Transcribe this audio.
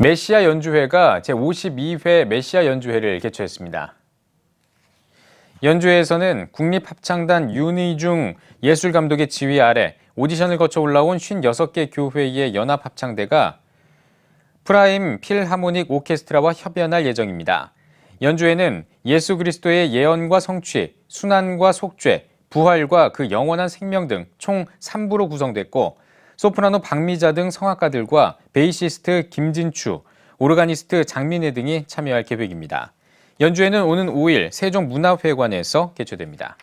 메시아 연주회가 제52회 메시아 연주회를 개최했습니다. 연주회에서는 국립합창단 윤희중 예술감독의 지휘 아래 오디션을 거쳐 올라온 56개 교회의 연합합창대가 프라임 필하모닉 오케스트라와 협연할 예정입니다. 연주회는 예수 그리스도의 예언과 성취, 순환과 속죄, 부활과 그 영원한 생명 등 총 3부로 구성됐고 소프라노 박미자 등 성악가들과 베이시스트 김진추, 오르가니스트 장민혜 등이 참여할 계획입니다. 연주회는 오는 5일 세종문화회관에서 개최됩니다.